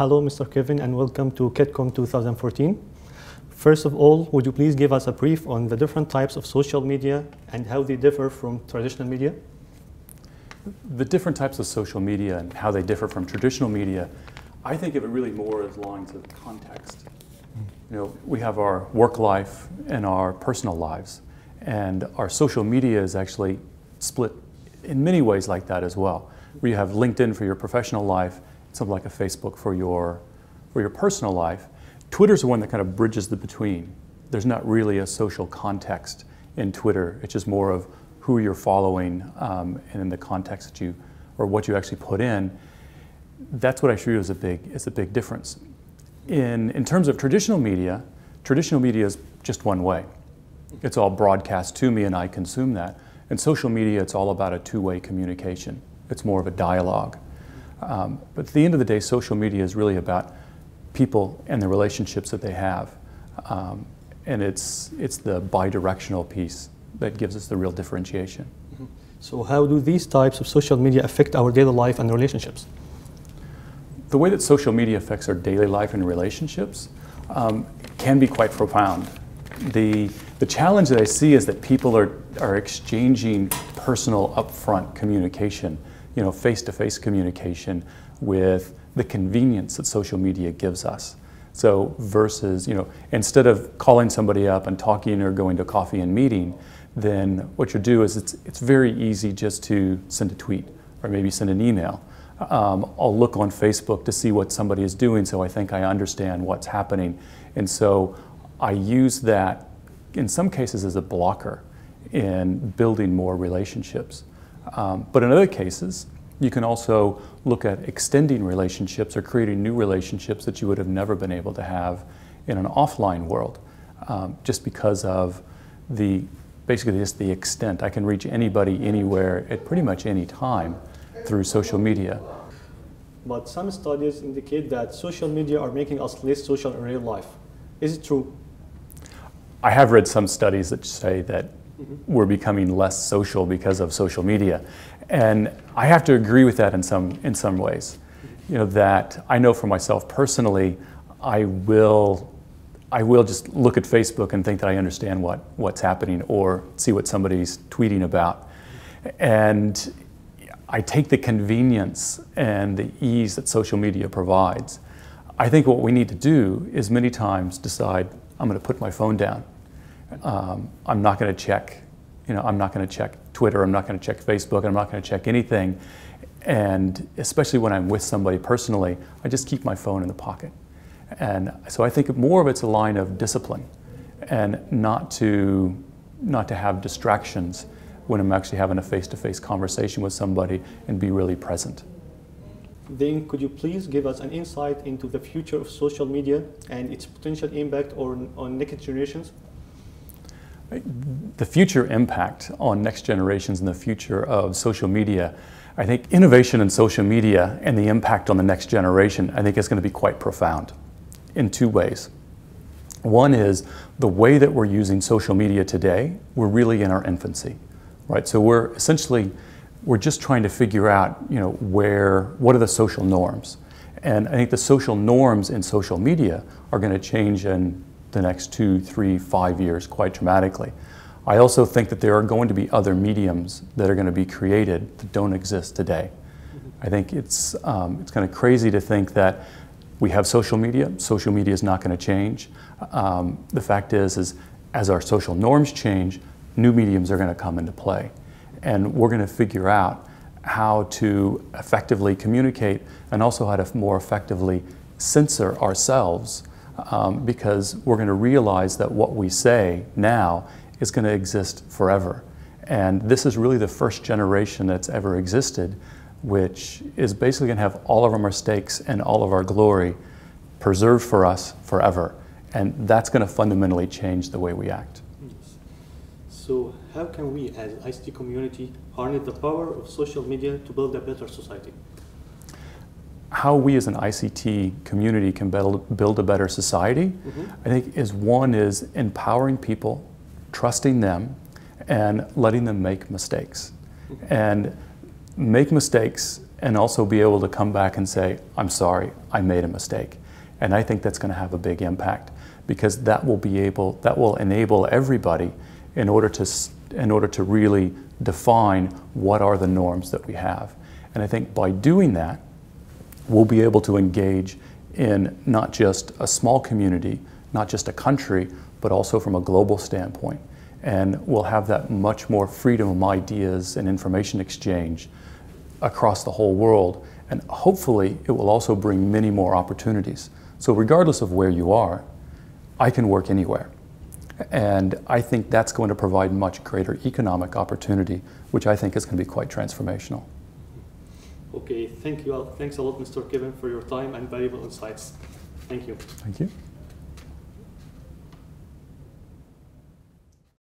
Hello, Mr. Kevin, and welcome to KitCom 2014. First of all, would you please give us a brief on the different types of social media and how they differ from traditional media? The different types of social media and how they differ from traditional media, I think of it really more as lines of context. You know, we have our work life and our personal lives, and our social media is actually split in many ways like that as well, where you have LinkedIn for your professional life something like a Facebook for your, for your personal life. Twitter's the one that kind of bridges the between. There's not really a social context in Twitter. It's just more of who you're following um, and in the context that you, or what you actually put in. That's what I show you as a big, is a big difference. In, in terms of traditional media, traditional media is just one way. It's all broadcast to me and I consume that. In social media, it's all about a two-way communication. It's more of a dialogue. Um, but at the end of the day, social media is really about people and the relationships that they have. Um, and it's, it's the bidirectional piece that gives us the real differentiation. Mm-hmm. So how do these types of social media affect our daily life and relationships? The way that social media affects our daily life and relationships um, can be quite profound. The, the challenge that I see is that people are, are exchanging personal upfront communication you know, face-to-face communication with the convenience that social media gives us. So versus, you know, instead of calling somebody up and talking or going to coffee and meeting, then what you do is it's, it's very easy just to send a tweet or maybe send an email. Um, I'll look on Facebook to see what somebody is doing so I think I understand what's happening. And so I use that in some cases as a blocker in building more relationships. Um, but in other cases, you can also look at extending relationships or creating new relationships that you would have never been able to have in an offline world um, just because of the basically just the extent. I can reach anybody anywhere at pretty much any time through social media. But some studies indicate that social media are making us less social in real life. Is it true? I have read some studies that say that we're becoming less social because of social media. And I have to agree with that in some, in some ways. You know, that I know for myself personally, I will, I will just look at Facebook and think that I understand what, what's happening or see what somebody's tweeting about. And I take the convenience and the ease that social media provides. I think what we need to do is many times decide, I'm going to put my phone down um, I'm not going to check, you know, I'm not going to check Twitter, I'm not going to check Facebook, I'm not going to check anything. And especially when I'm with somebody personally, I just keep my phone in the pocket. And so I think more of it's a line of discipline and not to, not to have distractions when I'm actually having a face-to-face conversation with somebody and be really present. Then could you please give us an insight into the future of social media and its potential impact on, on next generations? the future impact on next generations and the future of social media, I think innovation in social media and the impact on the next generation, I think is going to be quite profound in two ways. One is the way that we're using social media today, we're really in our infancy, right? So we're essentially, we're just trying to figure out, you know, where, what are the social norms? And I think the social norms in social media are going to change and the next two, three, five years quite dramatically. I also think that there are going to be other mediums that are going to be created that don't exist today. I think it's, um, it's kind of crazy to think that we have social media. Social media is not going to change. Um, the fact is, is as our social norms change, new mediums are going to come into play. And we're going to figure out how to effectively communicate and also how to more effectively censor ourselves um, because we're going to realize that what we say now is going to exist forever. And this is really the first generation that's ever existed, which is basically going to have all of our mistakes and all of our glory preserved for us forever. And that's going to fundamentally change the way we act. So, how can we as ICT community harness the power of social media to build a better society? how we as an ICT community can build a better society, mm -hmm. I think, is one is empowering people, trusting them, and letting them make mistakes. Mm -hmm. And make mistakes and also be able to come back and say, I'm sorry, I made a mistake. And I think that's going to have a big impact because that will be able, that will enable everybody in order to, in order to really define what are the norms that we have. And I think by doing that, we'll be able to engage in not just a small community, not just a country, but also from a global standpoint. And we'll have that much more freedom of ideas and information exchange across the whole world. And hopefully, it will also bring many more opportunities. So, regardless of where you are, I can work anywhere. And I think that's going to provide much greater economic opportunity, which I think is going to be quite transformational. Okay, thank you all. Thanks a lot, Mr. Kevin, for your time and valuable insights. Thank you. Thank you.